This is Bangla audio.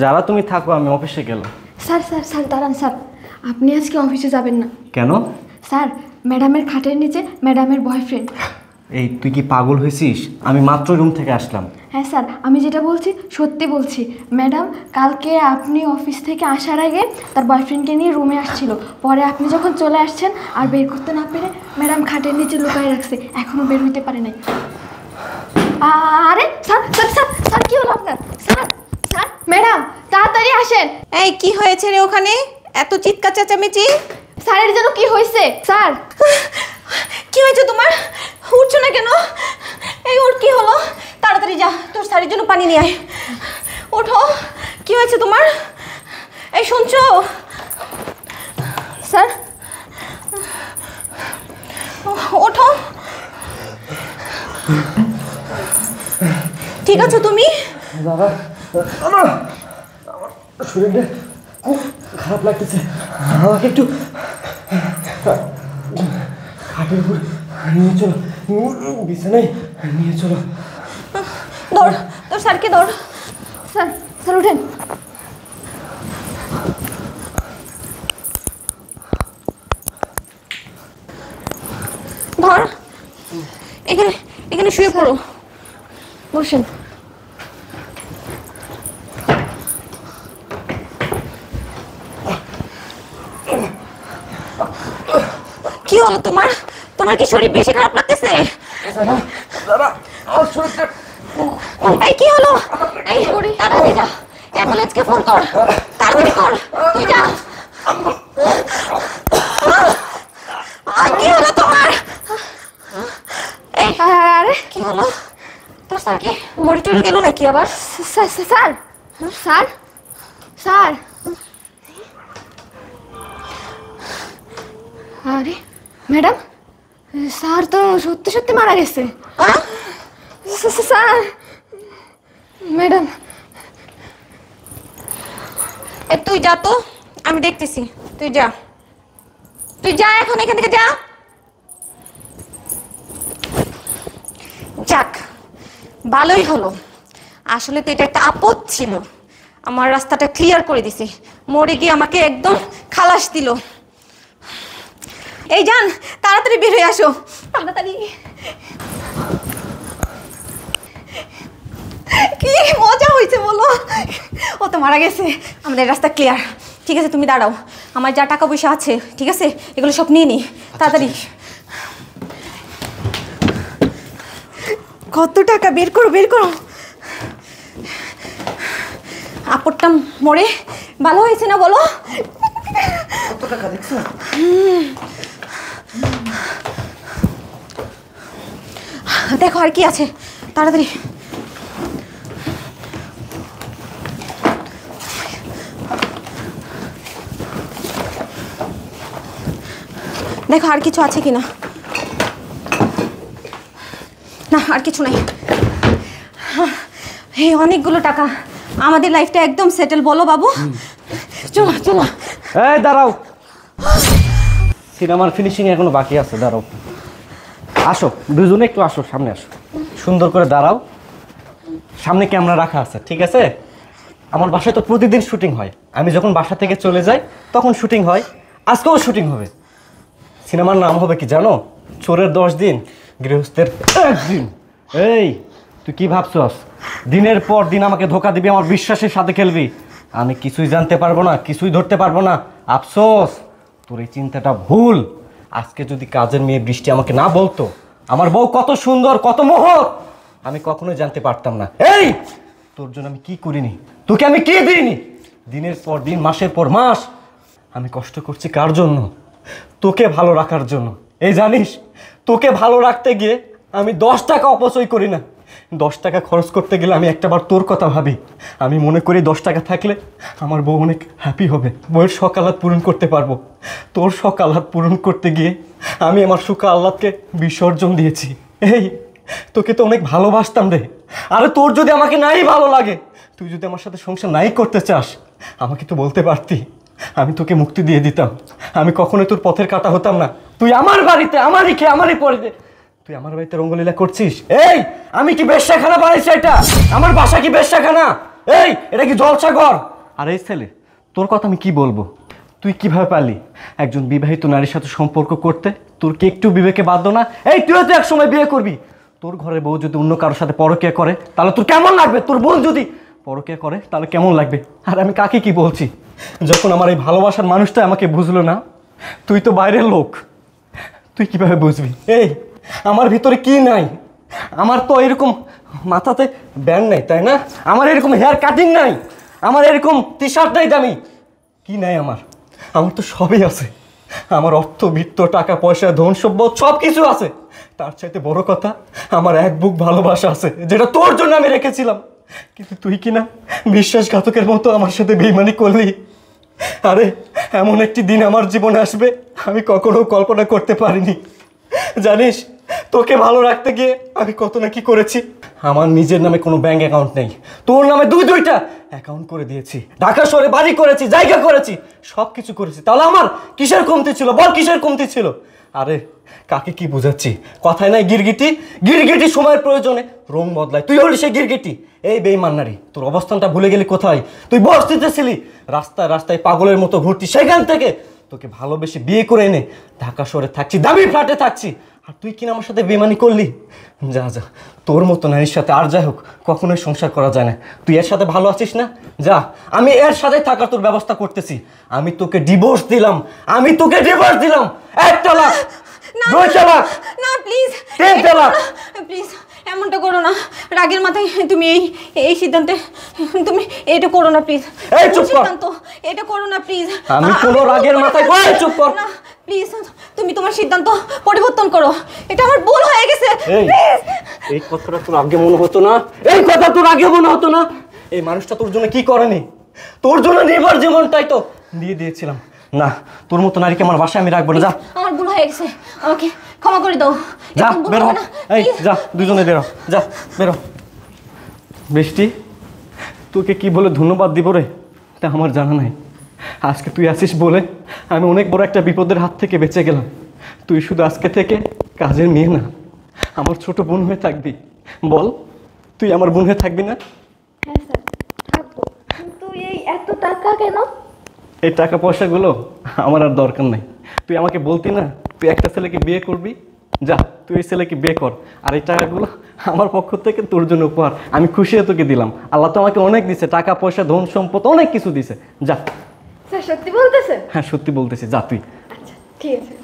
যারা তুমি থাকো আমি অফিসে গেলাম স্যার স্যার স্যার দাঁড়ান স্যার আপনি আজকে অফিসে যাবেন না কেন স্যার ম্যাডামের খাটের নিচে ম্যাডামের বয়ফ্রেন্ড এই তুই কি পাগল হয়েছিস আমি মাত্র রুম থেকে আসলাম হ্যাঁ স্যার আমি যেটা বলছি সত্যি বলছি ম্যাডাম কালকে আপনি অফিস থেকে আসার আগে তার বয়ফ্রেন্ডকে নিয়ে রুমে আসছিল পরে আপনি যখন চলে আসছেন আর বের করতে না পেরে ম্যাডাম খাটের নিচে লুকায় রাখছে এখনও বের হইতে পারে নাই এই কি হয়েছে রে ওখানে এত চিৎকার চেঁচামেচি স্যারের যেন কি হয়েছে স্যার কি হয়েছে তোমার উঠছো না কেন এই ওর কি হলো তাড়াতাড়ি যা তোর স্যারের জন্য পানি নিয়ে আয় ওঠো কি হয়েছে তোমার এই শুনছো স্যার ওঠো ঠিক আছে তুমি বাবা শরীরটা খুব খারাপ লাগতেছে আমাকে একটু খাটের উপর নিয়ে চলো বিছানায় নিয়ে চলো দৌড় তোর স্যারকে দৌড় স্যার স্যার উঠেন ধর এখানে এখানে শুয়ে পড়ো বসেন হলো তোমার তোমার কি শরীর বেশি খারাপ লাগতেছে এই কি হলো এই তাড়াতাড়ি যা অ্যাম্বুলেন্সকে ফোন কর তাড়াতাড়ি কর তুই যা নাকি আবার স্যার আরে ম্যাডাম স্যার তো সত্যি সত্যি মারা গেছে স্যার ম্যাডাম এ তুই যা তো আমি দেখতেছি তুই যা তুই যা এখন এখান থেকে যা যাক ভালোই হলো আসলে তো এটা একটা আপদ ছিল আমার রাস্তাটা ক্লিয়ার করে দিছি মরে গিয়ে আমাকে একদম খালাস দিল এই যান তাড়াতাড়ি বের হয়ে আসো তাড়াতাড়ি কি মজা হয়েছে বলো ও তো মারা গেছে আমাদের রাস্তা ক্লিয়ার ঠিক আছে তুমি দাঁড়াও আমার যা টাকা পয়সা আছে ঠিক আছে এগুলো সব নিয়ে নি তাড়াতাড়ি কত টাকা বের করো বের করো আপরটা মরে ভালো হয়েছে না বলো কত টাকা দেখছো দেখো আর কি আছে তাড়াতাড়ি দেখো আর কিছু আছে কি না না আর কিছু নাই হে অনেকগুলো টাকা আমাদের লাইফটা একদম সেটেল বলো বাবু চলো চলো হ্যাঁ দাঁড়াও সিনেমার ফিনিশিং এখনো বাকি আছে দাঁড়াও আসো দুজনে একটু আসো সামনে আসো সুন্দর করে দাঁড়াও সামনে ক্যামেরা রাখা আছে ঠিক আছে আমার বাসায় তো প্রতিদিন শুটিং হয় আমি যখন বাসা থেকে চলে যাই তখন শুটিং হয় আজকেও শুটিং হবে সিনেমার নাম হবে কি জানো চোরের দশ দিন গৃহস্থের একদিন এই তুই কি ভাবছস দিনের পর দিন আমাকে ধোকা দিবি আমার বিশ্বাসের সাথে খেলবি আমি কিছুই জানতে পারবো না কিছুই ধরতে পারবো না আফসোস তোর এই চিন্তাটা ভুল আজকে যদি কাজের মেয়ে বৃষ্টি আমাকে না বলতো আমার বউ কত সুন্দর কত মোহ আমি কখনোই জানতে পারতাম না এই তোর জন্য আমি কি করিনি তোকে আমি কি দিইনি দিনের পর দিন মাসের পর মাস আমি কষ্ট করছি কার জন্য তোকে ভালো রাখার জন্য এই জানিস তোকে ভালো রাখতে গিয়ে আমি দশ টাকা অপচয় করি না দশ টাকা খরচ করতে গেলে আমি একটাবার তোর কথা ভাবি আমি মনে করি দশ টাকা থাকলে আমার বউ অনেক হ্যাপি হবে বউয়ের সকালাত পূরণ করতে পারবো তোর সকালাত পূরণ করতে গিয়ে আমি আমার সুখ আহ্লাদকে বিসর্জন দিয়েছি এই তোকে তো অনেক ভালোবাসতাম রে আরে তোর যদি আমাকে নাই ভালো লাগে তুই যদি আমার সাথে সংসার নাই করতে চাস আমাকে তো বলতে পারতি আমি তোকে মুক্তি দিয়ে দিতাম আমি কখনোই তোর পথের কাটা হতাম না তুই আমার বাড়িতে আমারই খেয়ে আমারই পরে তুই আমার বাড়িতে রঙ্গলীলা করছিস এই আমি কি বেশ্যাখানা বানাইছি এটা আমার বাসা কি বেশ্যাখানা এই এটা কি জলসাগর আর এই ছেলে তোর কথা আমি কি বলবো তুই কিভাবে পালি একজন বিবাহিত নারীর সাথে সম্পর্ক করতে তোর কি একটু বিবেকে বাধ্য না এই তুইও তো একসময় বিয়ে করবি তোর ঘরে বউ যদি অন্য কারোর সাথে পরকিয়া করে তাহলে তোর কেমন লাগবে তোর বোন যদি পরকিয়া করে তাহলে কেমন লাগবে আর আমি কাকে কি বলছি যখন আমার এই ভালোবাসার মানুষটা আমাকে বুঝলো না তুই তো বাইরের লোক তুই কিভাবে বুঝবি এই আমার ভিতরে কি নাই আমার তো এরকম মাথাতে ব্যান্ড নাই তাই না আমার এরকম হেয়ার কাটিং নাই আমার এরকম টি শার্ট নাই দামি কি নাই আমার আমার তো সবই আছে আমার অর্থ বৃত্ত টাকা পয়সা ধন সভ্য সব কিছু আছে তার চাইতে বড় কথা আমার এক বুক ভালোবাসা আছে যেটা তোর জন্য আমি রেখেছিলাম কিন্তু তুই কি না বিশ্বাসঘাতকের মতো আমার সাথে বেইমানি করলি আরে এমন একটি দিন আমার জীবনে আসবে আমি কখনো কল্পনা করতে পারিনি জানিস তোকে ভালো রাখতে গিয়ে আমি কত নাকি কি করেছি আমার নিজের নামে কোনো ব্যাংক অ্যাকাউন্ট নেই তোর নামে দুই দুইটা অ্যাকাউন্ট করে দিয়েছি ঢাকা শহরে বাড়ি করেছি জায়গা করেছি সব কিছু করেছি তাহলে আমার কিসের কমতি ছিল বল কিসের কমতি ছিল আরে কাকে কি বুঝাচ্ছি কথায় নাই গিরগিটি গিরগিটি সময়ের প্রয়োজনে রং বদলায় তুই হলি সে গিরগিটি এই বেই মান্নারি তোর অবস্থানটা ভুলে গেলি কোথায় তুই বস ছিলি রাস্তায় রাস্তায় পাগলের মতো ঘুরতি সেখান থেকে তোকে ভালোবেসে বিয়ে করে এনে ঢাকা শহরে থাকছি দামি ফ্ল্যাটে থাকছি আর তুই কিনা আমার সাথে বেমানি করলি যা যা তোর মতো নারীর সাথে আর যাই হোক কখনোই সংসার করা যায় না তুই এর সাথে ভালো আছিস না যা আমি এর সাথে থাকার তোর ব্যবস্থা করতেছি আমি তোকে ডিভোর্স দিলাম আমি তোকে ডিভোর্স দিলাম এক চালাক দুই না প্লিজ তিন তালাক প্লিজ এমনটা করো না রাগের মাথায় তুমি এই এই সিদ্ধান্তে তুমি এটা করো না প্লিজ এই চুপ কর সিদ্ধান্ত এটা করো না প্লিজ আমি পুরো রাগের মাথায় কই চুপ কর না প্লিজ তুমি তোমার সিদ্ধান্ত পরিবর্তন করো এটা আমার ভুল হয়ে গেছে প্লিজ এই কথাটা তোর আগে মনে হতো না এই কথা তোর আগে মনে হতো না এই মানুষটা তোর জন্য কি করেনি তোর জন্য নিবার জীবনটাই তো দিয়ে দিয়েছিলাম না তোর মতো নারীকে আমার বাসায় আমি রাখবো না যা আমার ভুল হয়ে গেছে আমাকে ক্ষমা করে দাও যা বেরো এই যা দুজনে বেরো যা বেরো বৃষ্টি তোকে কি বলে ধন্যবাদ দিব রে তা আমার জানা নাই আজকে তুই আসিস বলে আমি অনেক বড় একটা বিপদের হাত থেকে বেঁচে গেলাম তুই শুধু আজকে থেকে কাজের মেয়ে না আমার ছোট বোন হয়ে থাকবি বল তুই আমার বোন হয়ে থাকবি না হ্যাঁ স্যার থাকবো কিন্তু এই এত টাকা কেন এই টাকা পয়সাগুলো আমার আর দরকার নাই তুই আমাকে বলতি না তুই একটা ছেলেকে বিয়ে করবি যা তুই এই ছেলেকে বিয়ে কর আর এই টাকাগুলো আমার পক্ষ থেকে তোর জন্য উপহার আমি খুশি তোকে দিলাম আল্লাহ তো আমাকে অনেক দিছে টাকা পয়সা ধন সম্পদ অনেক কিছু দিছে যা সত্যি বলতেছে হ্যাঁ সত্যি বলতেছি যা তুই আচ্ছা, ঠিক আছে